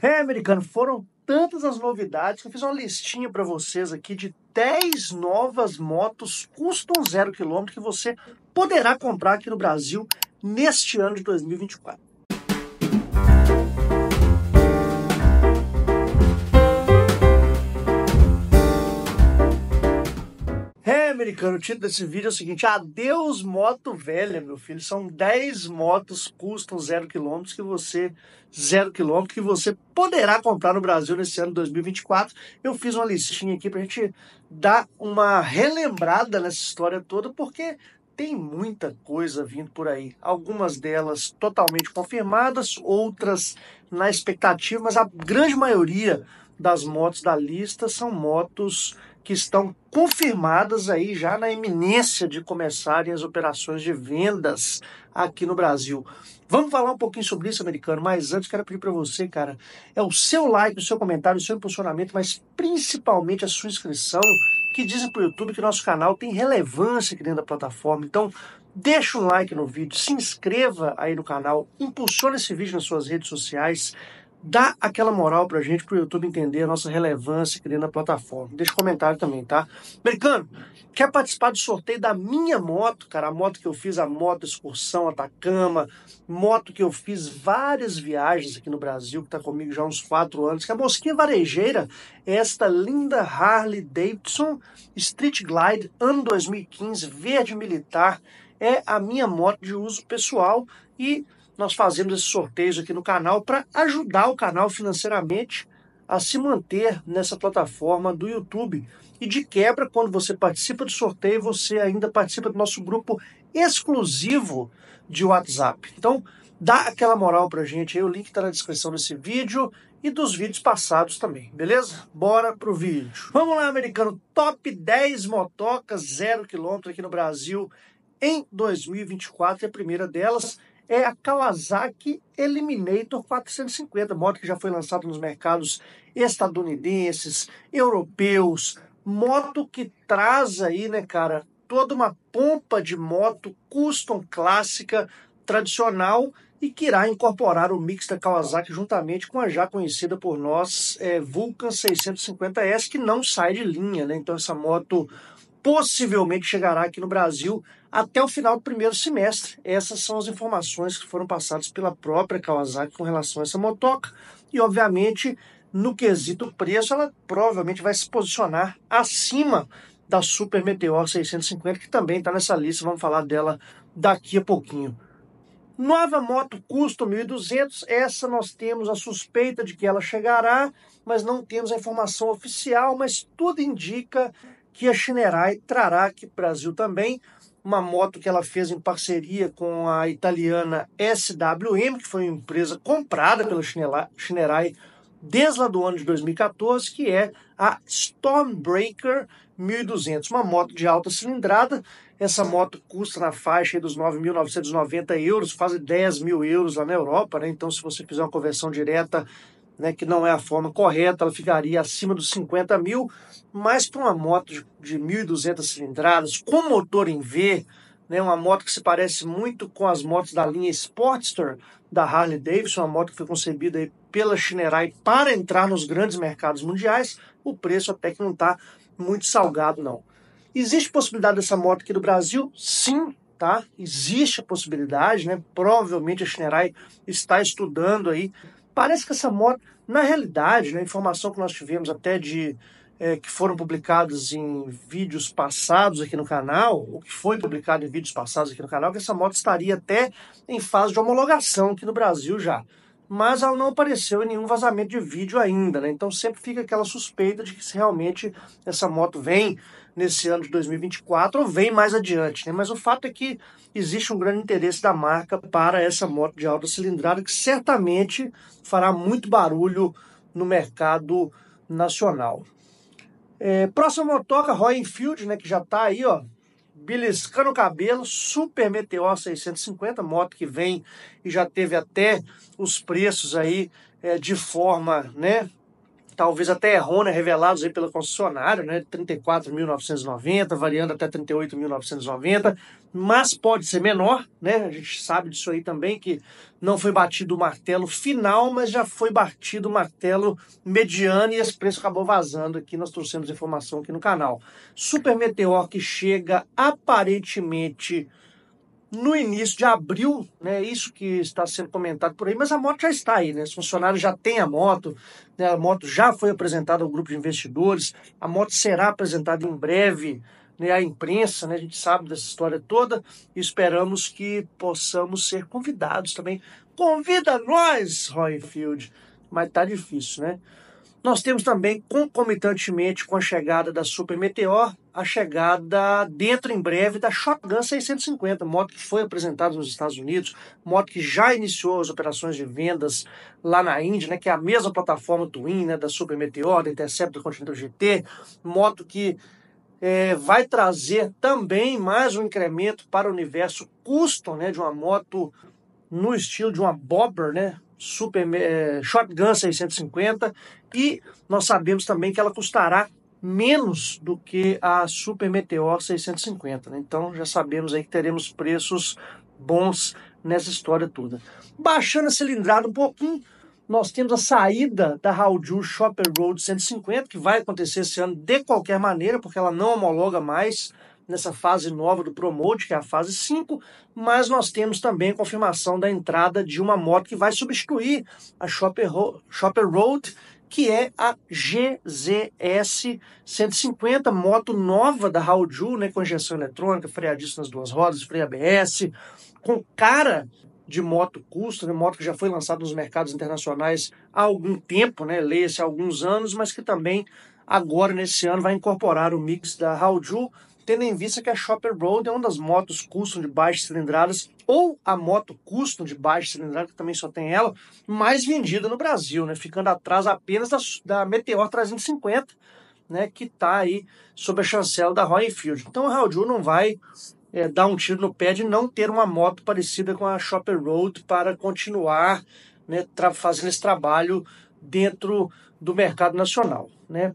É, americano, foram tantas as novidades que eu fiz uma listinha para vocês aqui de 10 novas motos custom zero quilômetro que você poderá comprar aqui no Brasil neste ano de 2024. americano, o título desse vídeo é o seguinte: Adeus moto velha, meu filho. São 10 motos custam 0 km que você zero quilômetro que você poderá comprar no Brasil nesse ano 2024. Eu fiz uma listinha aqui pra gente dar uma relembrada nessa história toda, porque tem muita coisa vindo por aí. Algumas delas totalmente confirmadas, outras na expectativa, mas a grande maioria das motos da lista são motos que estão confirmadas aí já na iminência de começarem as operações de vendas aqui no Brasil. Vamos falar um pouquinho sobre isso, americano, mas antes quero pedir para você, cara, é o seu like, o seu comentário, o seu impulsionamento, mas principalmente a sua inscrição, que dizem para o YouTube que nosso canal tem relevância aqui dentro da plataforma. Então, deixa um like no vídeo, se inscreva aí no canal, impulsione esse vídeo nas suas redes sociais, dá aquela moral pra gente, pro YouTube entender a nossa relevância aqui na plataforma. Deixa um comentário também, tá? Americano, quer participar do sorteio da minha moto, cara? A moto que eu fiz, a moto excursão Atacama, moto que eu fiz várias viagens aqui no Brasil, que tá comigo já há uns quatro anos, que é a mosquinha varejeira, esta linda Harley Davidson Street Glide, ano 2015, verde militar, é a minha moto de uso pessoal e nós fazemos esses sorteios aqui no canal para ajudar o canal financeiramente a se manter nessa plataforma do YouTube. E de quebra, quando você participa do sorteio, você ainda participa do nosso grupo exclusivo de WhatsApp. Então, dá aquela moral a gente aí, o link está na descrição desse vídeo e dos vídeos passados também, beleza? Bora pro vídeo. Vamos lá, americano, top 10 motocas zero quilômetro aqui no Brasil em 2024, é a primeira delas é a Kawasaki Eliminator 450, moto que já foi lançada nos mercados estadunidenses, europeus, moto que traz aí, né, cara, toda uma pompa de moto custom clássica tradicional e que irá incorporar o mix da Kawasaki juntamente com a já conhecida por nós é, Vulcan 650S, que não sai de linha, né? Então essa moto possivelmente chegará aqui no Brasil até o final do primeiro semestre. Essas são as informações que foram passadas pela própria Kawasaki com relação a essa motoca. E, obviamente, no quesito preço, ela provavelmente vai se posicionar acima da Super Meteor 650, que também está nessa lista. Vamos falar dela daqui a pouquinho. Nova moto custa 1.200, essa nós temos a suspeita de que ela chegará, mas não temos a informação oficial, mas tudo indica que a Shinerai trará aqui para o Brasil também uma moto que ela fez em parceria com a italiana SWM, que foi uma empresa comprada pela Shinerai desde lá do ano de 2014, que é a Stormbreaker 1200, uma moto de alta cilindrada. Essa moto custa na faixa dos 9.990 euros, quase 10 mil euros lá na Europa, né? Então, se você fizer uma conversão direta, né, que não é a forma correta, ela ficaria acima dos 50 mil, mas para uma moto de, de 1.200 cilindradas, com motor em V, né, uma moto que se parece muito com as motos da linha Sportster da Harley Davidson, uma moto que foi concebida pela Shinerai para entrar nos grandes mercados mundiais, o preço até que não está muito salgado não. Existe possibilidade dessa moto aqui do Brasil? Sim, tá? Existe a possibilidade, né? Provavelmente a Shinerai está estudando aí Parece que essa moto, na realidade, na né, informação que nós tivemos até de é, que foram publicados em vídeos passados aqui no canal, o que foi publicado em vídeos passados aqui no canal, que essa moto estaria até em fase de homologação aqui no Brasil já mas ela não apareceu em nenhum vazamento de vídeo ainda, né? Então sempre fica aquela suspeita de que se realmente essa moto vem nesse ano de 2024 ou vem mais adiante, né? Mas o fato é que existe um grande interesse da marca para essa moto de alta cilindrada que certamente fará muito barulho no mercado nacional. É, próxima motoca, Roy Enfield, né, que já está aí, ó, beliscando o cabelo, Super Meteor 650, moto que vem e já teve até os preços aí é, de forma, né, talvez até errônea, né, revelados aí pelo concessionário, né, 34.990, variando até 38.990, mas pode ser menor, né? A gente sabe disso aí também que não foi batido o martelo final, mas já foi batido o martelo mediano e esse preço acabou vazando aqui. Nós trouxemos informação aqui no canal. Super Meteor que chega aparentemente no início de abril, né? Isso que está sendo comentado por aí, mas a moto já está aí, né? Os funcionários já têm a moto, né? A moto já foi apresentada ao grupo de investidores, a moto será apresentada em breve né, à imprensa, né? A gente sabe dessa história toda e esperamos que possamos ser convidados também. Convida nós, Roy Field, mas tá difícil, né? Nós temos também, concomitantemente com a chegada da Super Meteor, a chegada dentro em breve da Shotgun 650, moto que foi apresentada nos Estados Unidos, moto que já iniciou as operações de vendas lá na Índia, né, que é a mesma plataforma Twin, né, da Super Meteor, da Interceptor Continental GT, moto que é, vai trazer também mais um incremento para o universo custom, né, de uma moto no estilo de uma bobber, né, Super, é, Shotgun 650 e nós sabemos também que ela custará menos do que a Super Meteor 650. Né? Então já sabemos aí que teremos preços bons nessa história toda. Baixando a cilindrada um pouquinho, nós temos a saída da Haldur Shopper Road 150, que vai acontecer esse ano de qualquer maneira, porque ela não homologa mais nessa fase nova do Promote, que é a fase 5, mas nós temos também a confirmação da entrada de uma moto que vai substituir a Shopper, Ro Shopper Road, que é a GZS 150, moto nova da Haoju, né, com injeção eletrônica, freadista nas duas rodas, freio ABS, com cara de moto custom, né, moto que já foi lançada nos mercados internacionais há algum tempo, né, leia-se há alguns anos, mas que também agora nesse ano vai incorporar o mix da Haoju tendo em vista que a Shopper Road é uma das motos custom de baixas cilindradas, ou a moto custom de baixa cilindrada, que também só tem ela, mais vendida no Brasil, né? ficando atrás apenas da, da Meteor 350, né? que está aí sob a chancela da Royal Enfield. Então a Raul não vai é, dar um tiro no pé de não ter uma moto parecida com a Shopper Road para continuar né, fazendo esse trabalho dentro do mercado nacional. Né?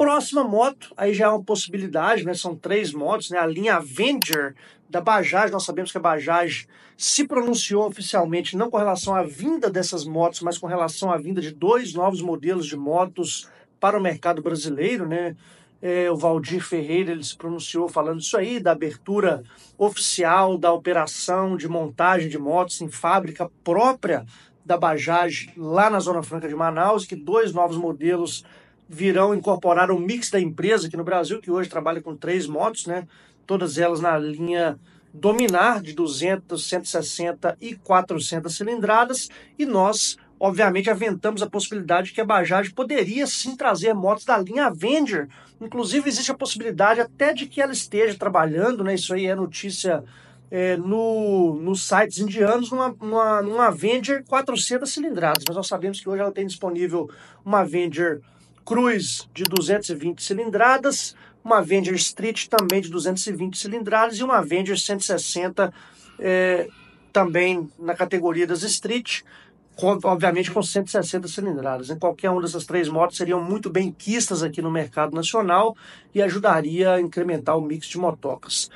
próxima moto, aí já é uma possibilidade, né? São três motos, né? A linha Avenger da Bajaj, nós sabemos que a Bajaj se pronunciou oficialmente não com relação à vinda dessas motos, mas com relação à vinda de dois novos modelos de motos para o mercado brasileiro, né? É, o Valdir Ferreira ele se pronunciou falando isso aí, da abertura oficial da operação de montagem de motos em fábrica própria da Bajaj lá na Zona Franca de Manaus, que dois novos modelos virão incorporar o mix da empresa aqui no Brasil, que hoje trabalha com três motos, né? Todas elas na linha Dominar, de 200, 160 e 400 cilindradas, e nós, obviamente, aventamos a possibilidade que a Bajaj poderia sim trazer motos da linha Avenger. Inclusive, existe a possibilidade até de que ela esteja trabalhando, né? Isso aí é notícia é, no, nos sites indianos numa, numa, numa Avenger 400 cilindradas, mas nós sabemos que hoje ela tem disponível uma Avenger Cruz de 220 cilindradas, uma Avenger Street também de 220 cilindradas e uma Avenger 160 é, também na categoria das Street, com, obviamente com 160 cilindradas. em Qualquer uma dessas três motos seriam muito bem quistas aqui no mercado nacional e ajudaria a incrementar o mix de motocas.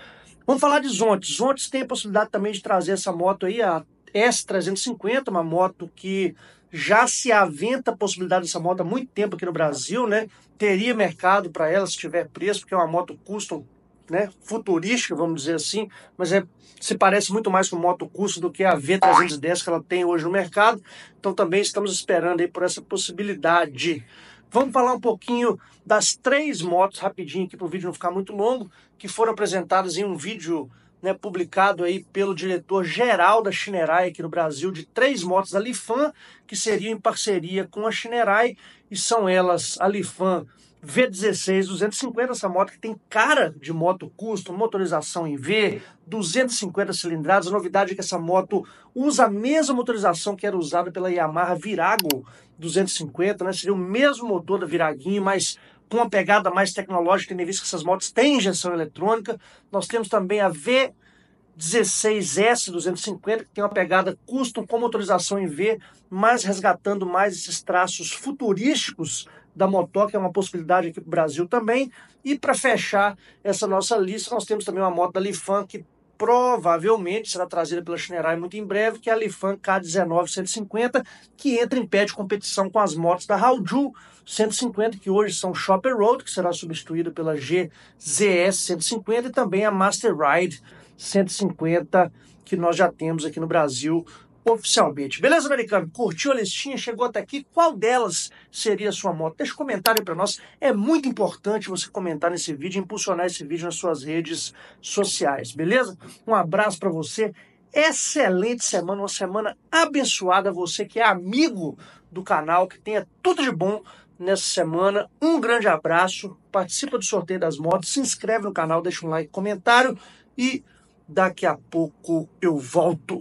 Vamos falar de Zontes. Zontes tem a possibilidade também de trazer essa moto aí, a S350, uma moto que já se aventa a possibilidade dessa moto há muito tempo aqui no Brasil, né? Teria mercado para ela se tiver preço, porque é uma moto custom, né? Futurística, vamos dizer assim, mas é, se parece muito mais com moto custom do que a V310 que ela tem hoje no mercado. Então também estamos esperando aí por essa possibilidade. Vamos falar um pouquinho das três motos rapidinho aqui para o vídeo não ficar muito longo, que foram apresentadas em um vídeo né, publicado aí pelo diretor-geral da Shinerai aqui no Brasil, de três motos da Lifan, que seriam em parceria com a Shinerai, e são elas a Lifan V16 250, essa moto que tem cara de moto custom, motorização em V, 250 cilindradas. A novidade é que essa moto usa a mesma motorização que era usada pela Yamaha Virago 250, né? Seria o mesmo motor da Viraguinho, mas com uma pegada mais tecnológica, e em vista que essas motos têm injeção eletrônica. Nós temos também a V16S 250, que tem uma pegada custom com motorização em V, mas resgatando mais esses traços futurísticos da moto, que é uma possibilidade aqui para o Brasil também. E para fechar essa nossa lista, nós temos também uma moto da Lifan que provavelmente será trazida pela Chinerai muito em breve, que é a Lifan K19-150, que entra em pé de competição com as motos da Haoju 150, que hoje são Shopper Road, que será substituída pela GZS 150 e também a Master Ride 150, que nós já temos aqui no Brasil oficialmente. Beleza, americano? Curtiu a listinha? Chegou até aqui? Qual delas seria a sua moto? Deixa um comentário para nós. É muito importante você comentar nesse vídeo, impulsionar esse vídeo nas suas redes sociais, beleza? Um abraço para você. Excelente semana, uma semana abençoada. Você que é amigo do canal, que tenha tudo de bom nessa semana. Um grande abraço. Participa do sorteio das motos, se inscreve no canal, deixa um like, comentário e daqui a pouco eu volto.